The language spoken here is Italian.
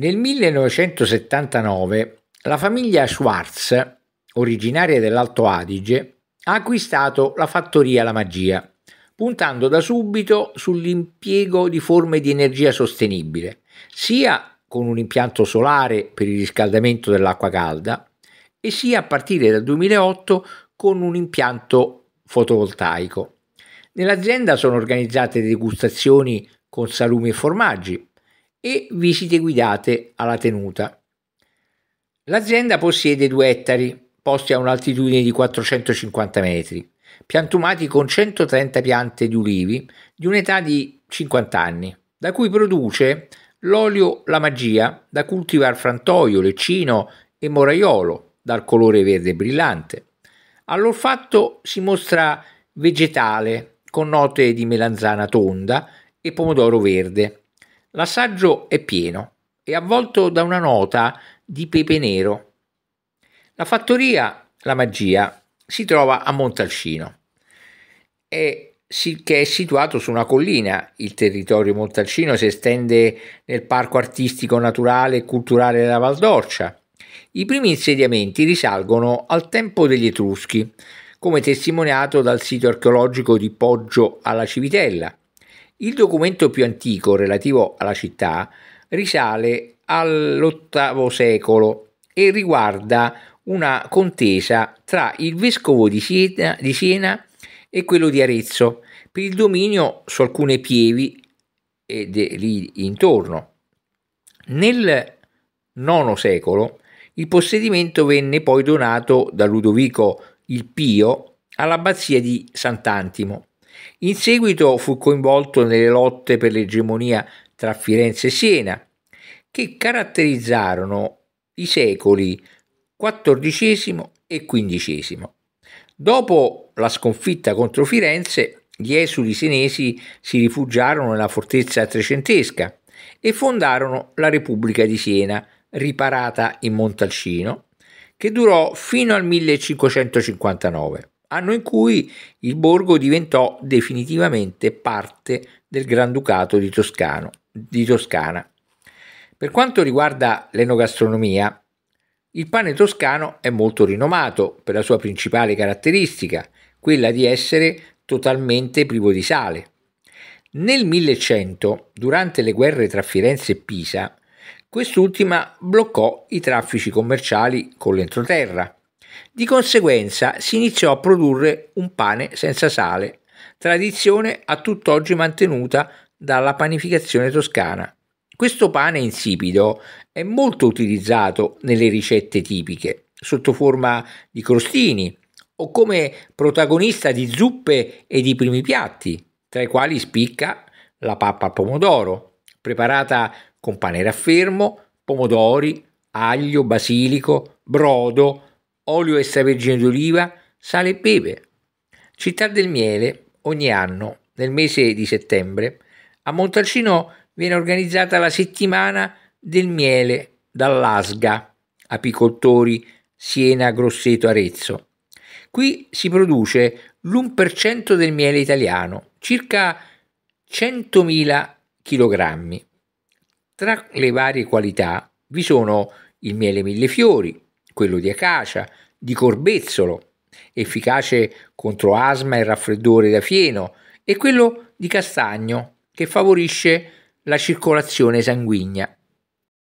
Nel 1979 la famiglia Schwartz, originaria dell'Alto Adige, ha acquistato la fattoria La Magia, puntando da subito sull'impiego di forme di energia sostenibile, sia con un impianto solare per il riscaldamento dell'acqua calda, e sia a partire dal 2008 con un impianto fotovoltaico. Nell'azienda sono organizzate degustazioni con salumi e formaggi, e visite guidate alla tenuta. L'azienda possiede due ettari, posti a un'altitudine di 450 metri, piantumati con 130 piante di ulivi di un'età di 50 anni, da cui produce l'olio La Magia da coltivare frantoio, leccino e moraiolo dal colore verde brillante. All'olfatto si mostra vegetale con note di melanzana tonda e pomodoro verde L'assaggio è pieno e avvolto da una nota di pepe nero. La fattoria La Magia si trova a Montalcino, che è situato su una collina. Il territorio montalcino si estende nel parco artistico naturale e culturale della Valdorcia. I primi insediamenti risalgono al tempo degli Etruschi, come testimoniato dal sito archeologico di Poggio alla Civitella, il documento più antico relativo alla città risale all'VIII secolo e riguarda una contesa tra il vescovo di Siena, di Siena, e quello di Arezzo per il dominio su alcune pievi e lì intorno. Nel IX secolo il possedimento venne poi donato da Ludovico il Pio all'abbazia di Sant'Antimo in seguito fu coinvolto nelle lotte per l'egemonia tra Firenze e Siena, che caratterizzarono i secoli XIV e XV. Dopo la sconfitta contro Firenze, gli esuli senesi si rifugiarono nella fortezza trecentesca e fondarono la Repubblica di Siena, riparata in Montalcino, che durò fino al 1559 anno in cui il borgo diventò definitivamente parte del Granducato di, Toscano, di Toscana. Per quanto riguarda l'enogastronomia, il pane toscano è molto rinomato per la sua principale caratteristica, quella di essere totalmente privo di sale. Nel 1100, durante le guerre tra Firenze e Pisa, quest'ultima bloccò i traffici commerciali con l'entroterra di conseguenza si iniziò a produrre un pane senza sale, tradizione a tutt'oggi mantenuta dalla panificazione toscana. Questo pane insipido è molto utilizzato nelle ricette tipiche, sotto forma di crostini o come protagonista di zuppe e di primi piatti, tra i quali spicca la pappa al pomodoro, preparata con pane raffermo, pomodori, aglio, basilico, brodo, olio extravergine d'oliva, sale e pepe. Città del Miele, ogni anno, nel mese di settembre, a Montalcino viene organizzata la settimana del miele dall'Asga, apicoltori Siena, Grosseto, Arezzo. Qui si produce l'1% del miele italiano, circa 100.000 kg. Tra le varie qualità vi sono il miele millefiori, quello di acacia, di corbezzolo, efficace contro asma e raffreddore da fieno, e quello di castagno, che favorisce la circolazione sanguigna.